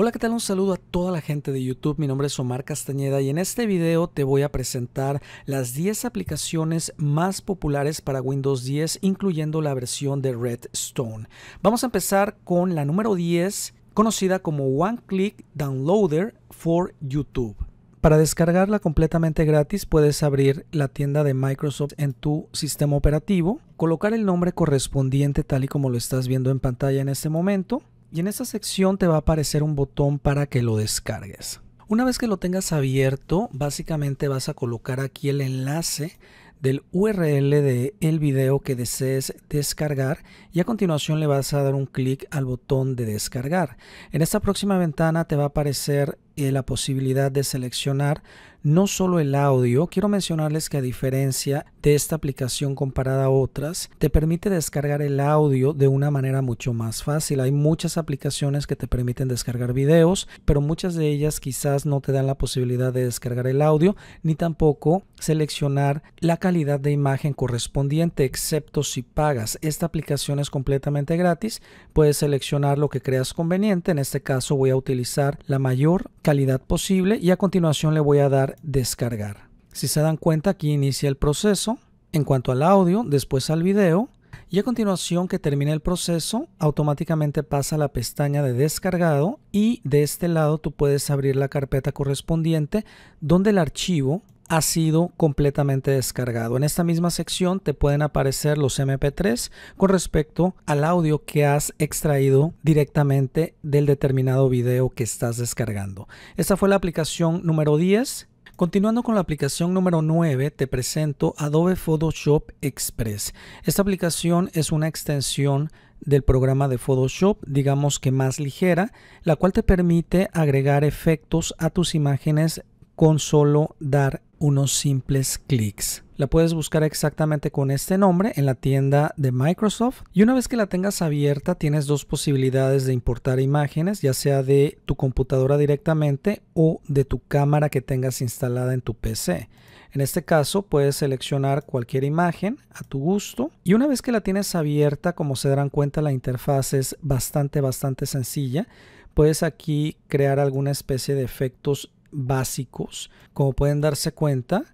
Hola, ¿qué tal? Un saludo a toda la gente de YouTube. Mi nombre es Omar Castañeda y en este video te voy a presentar las 10 aplicaciones más populares para Windows 10, incluyendo la versión de Redstone. Vamos a empezar con la número 10, conocida como One Click Downloader for YouTube. Para descargarla completamente gratis puedes abrir la tienda de Microsoft en tu sistema operativo, colocar el nombre correspondiente tal y como lo estás viendo en pantalla en este momento, y en esta sección te va a aparecer un botón para que lo descargues. Una vez que lo tengas abierto, básicamente vas a colocar aquí el enlace del URL del video que desees descargar y a continuación le vas a dar un clic al botón de descargar. En esta próxima ventana te va a aparecer eh, la posibilidad de seleccionar no solo el audio, quiero mencionarles que a diferencia de esta aplicación comparada a otras, te permite descargar el audio de una manera mucho más fácil. Hay muchas aplicaciones que te permiten descargar videos, pero muchas de ellas quizás no te dan la posibilidad de descargar el audio ni tampoco seleccionar la calidad de imagen correspondiente, excepto si pagas. Esta aplicación es completamente gratis, puedes seleccionar lo que creas conveniente. En este caso voy a utilizar la mayor calidad posible y a continuación le voy a dar descargar. Si se dan cuenta aquí inicia el proceso, en cuanto al audio, después al video y a continuación que termine el proceso automáticamente pasa a la pestaña de descargado y de este lado tú puedes abrir la carpeta correspondiente donde el archivo ha sido completamente descargado. En esta misma sección te pueden aparecer los MP3 con respecto al audio que has extraído directamente del determinado video que estás descargando. Esta fue la aplicación número 10 Continuando con la aplicación número 9, te presento Adobe Photoshop Express. Esta aplicación es una extensión del programa de Photoshop, digamos que más ligera, la cual te permite agregar efectos a tus imágenes con solo dar unos simples clics. La puedes buscar exactamente con este nombre en la tienda de Microsoft. Y una vez que la tengas abierta, tienes dos posibilidades de importar imágenes, ya sea de tu computadora directamente o de tu cámara que tengas instalada en tu PC. En este caso, puedes seleccionar cualquier imagen a tu gusto. Y una vez que la tienes abierta, como se darán cuenta, la interfaz es bastante, bastante sencilla. Puedes aquí crear alguna especie de efectos básicos. Como pueden darse cuenta,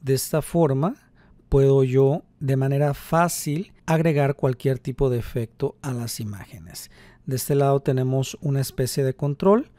de esta forma puedo yo de manera fácil agregar cualquier tipo de efecto a las imágenes. De este lado tenemos una especie de control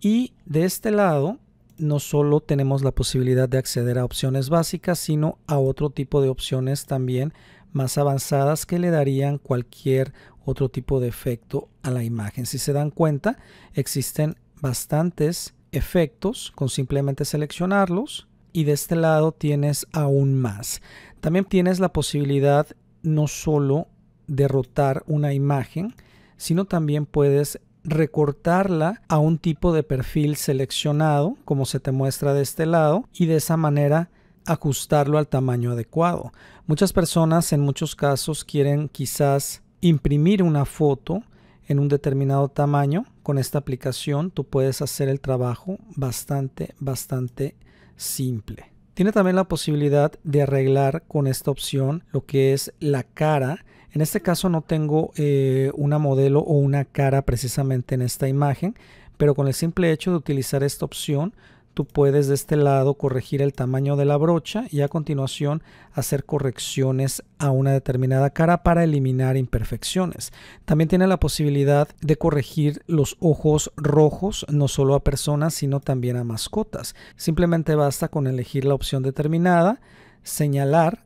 y de este lado no solo tenemos la posibilidad de acceder a opciones básicas, sino a otro tipo de opciones también más avanzadas que le darían cualquier otro tipo de efecto a la imagen. Si se dan cuenta, existen bastantes efectos con simplemente seleccionarlos y de este lado tienes aún más. También tienes la posibilidad no solo de rotar una imagen, sino también puedes recortarla a un tipo de perfil seleccionado, como se te muestra de este lado, y de esa manera ajustarlo al tamaño adecuado. Muchas personas en muchos casos quieren quizás imprimir una foto en un determinado tamaño, con esta aplicación tú puedes hacer el trabajo bastante, bastante simple. Tiene también la posibilidad de arreglar con esta opción lo que es la cara. En este caso no tengo eh, una modelo o una cara precisamente en esta imagen, pero con el simple hecho de utilizar esta opción tú puedes de este lado corregir el tamaño de la brocha y a continuación hacer correcciones a una determinada cara para eliminar imperfecciones. También tiene la posibilidad de corregir los ojos rojos no solo a personas sino también a mascotas. Simplemente basta con elegir la opción determinada, señalar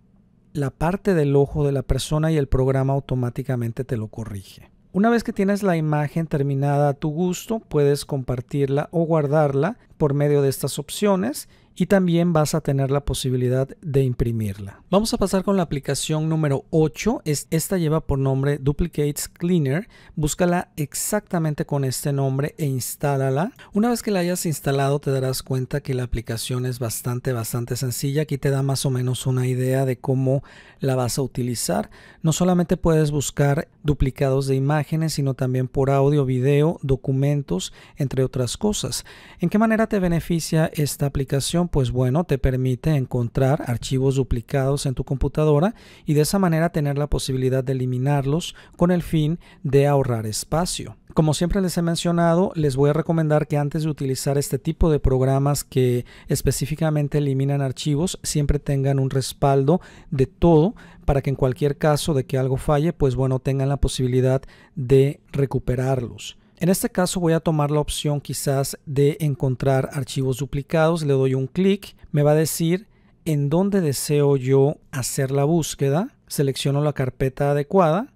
la parte del ojo de la persona y el programa automáticamente te lo corrige. Una vez que tienes la imagen terminada a tu gusto, puedes compartirla o guardarla por medio de estas opciones y también vas a tener la posibilidad de imprimirla. Vamos a pasar con la aplicación número 8. Esta lleva por nombre Duplicates Cleaner. Búscala exactamente con este nombre e instálala. Una vez que la hayas instalado te darás cuenta que la aplicación es bastante, bastante sencilla. Aquí te da más o menos una idea de cómo la vas a utilizar. No solamente puedes buscar duplicados de imágenes, sino también por audio, video, documentos, entre otras cosas. ¿En qué manera te beneficia esta aplicación? pues bueno, te permite encontrar archivos duplicados en tu computadora y de esa manera tener la posibilidad de eliminarlos con el fin de ahorrar espacio. Como siempre les he mencionado, les voy a recomendar que antes de utilizar este tipo de programas que específicamente eliminan archivos, siempre tengan un respaldo de todo para que en cualquier caso de que algo falle, pues bueno, tengan la posibilidad de recuperarlos. En este caso voy a tomar la opción quizás de encontrar archivos duplicados, le doy un clic, me va a decir en dónde deseo yo hacer la búsqueda, selecciono la carpeta adecuada,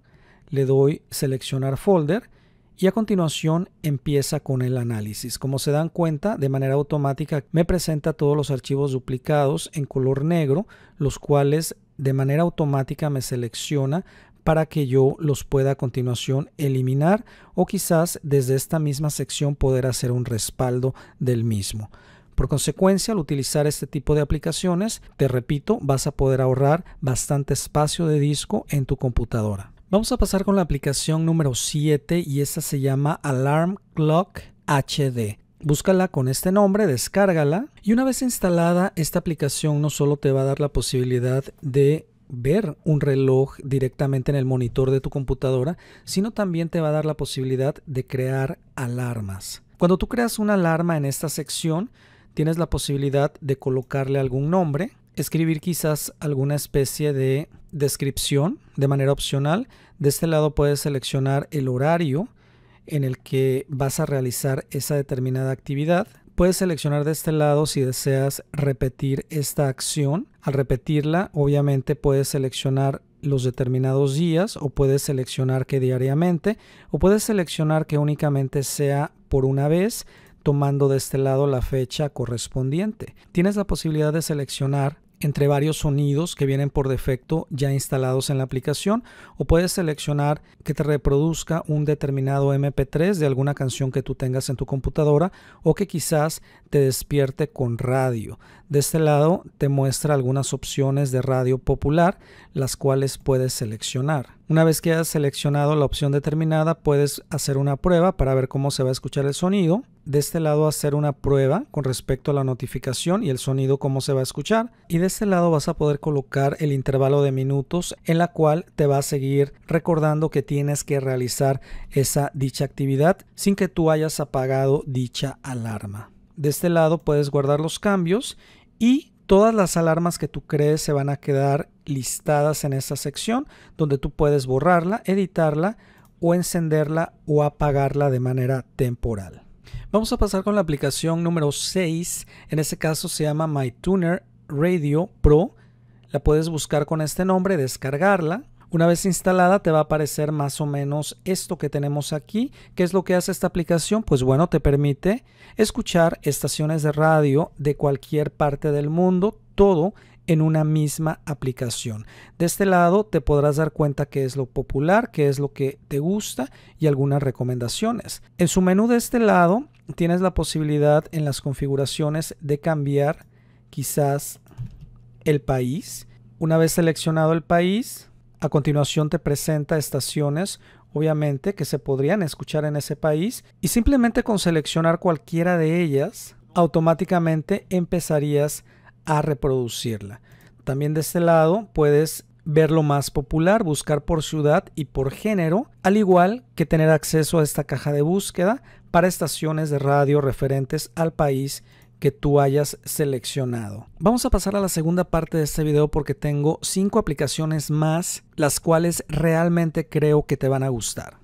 le doy seleccionar folder y a continuación empieza con el análisis. Como se dan cuenta, de manera automática me presenta todos los archivos duplicados en color negro, los cuales de manera automática me selecciona para que yo los pueda a continuación eliminar o quizás desde esta misma sección poder hacer un respaldo del mismo. Por consecuencia, al utilizar este tipo de aplicaciones, te repito, vas a poder ahorrar bastante espacio de disco en tu computadora. Vamos a pasar con la aplicación número 7 y esta se llama Alarm Clock HD. Búscala con este nombre, descárgala y una vez instalada esta aplicación no solo te va a dar la posibilidad de ver un reloj directamente en el monitor de tu computadora, sino también te va a dar la posibilidad de crear alarmas. Cuando tú creas una alarma en esta sección, tienes la posibilidad de colocarle algún nombre, escribir quizás alguna especie de descripción de manera opcional. De este lado puedes seleccionar el horario en el que vas a realizar esa determinada actividad. Puedes seleccionar de este lado si deseas repetir esta acción. Al repetirla, obviamente puedes seleccionar los determinados días o puedes seleccionar que diariamente o puedes seleccionar que únicamente sea por una vez tomando de este lado la fecha correspondiente. Tienes la posibilidad de seleccionar entre varios sonidos que vienen por defecto ya instalados en la aplicación o puedes seleccionar que te reproduzca un determinado MP3 de alguna canción que tú tengas en tu computadora o que quizás te despierte con radio. De este lado te muestra algunas opciones de radio popular las cuales puedes seleccionar. Una vez que hayas seleccionado la opción determinada puedes hacer una prueba para ver cómo se va a escuchar el sonido de este lado hacer una prueba con respecto a la notificación y el sonido cómo se va a escuchar y de este lado vas a poder colocar el intervalo de minutos en la cual te va a seguir recordando que tienes que realizar esa dicha actividad sin que tú hayas apagado dicha alarma. De este lado puedes guardar los cambios y todas las alarmas que tú crees se van a quedar listadas en esta sección donde tú puedes borrarla, editarla o encenderla o apagarla de manera temporal. Vamos a pasar con la aplicación número 6. En este caso se llama MyTuner Radio Pro. La puedes buscar con este nombre, descargarla. Una vez instalada te va a aparecer más o menos esto que tenemos aquí. ¿Qué es lo que hace esta aplicación? Pues bueno, te permite escuchar estaciones de radio de cualquier parte del mundo, todo en una misma aplicación. De este lado te podrás dar cuenta qué es lo popular, qué es lo que te gusta y algunas recomendaciones. En su menú de este lado tienes la posibilidad en las configuraciones de cambiar quizás el país. Una vez seleccionado el país, a continuación te presenta estaciones obviamente que se podrían escuchar en ese país y simplemente con seleccionar cualquiera de ellas automáticamente empezarías a reproducirla. También de este lado puedes ver lo más popular, buscar por ciudad y por género, al igual que tener acceso a esta caja de búsqueda para estaciones de radio referentes al país que tú hayas seleccionado. Vamos a pasar a la segunda parte de este video porque tengo cinco aplicaciones más, las cuales realmente creo que te van a gustar.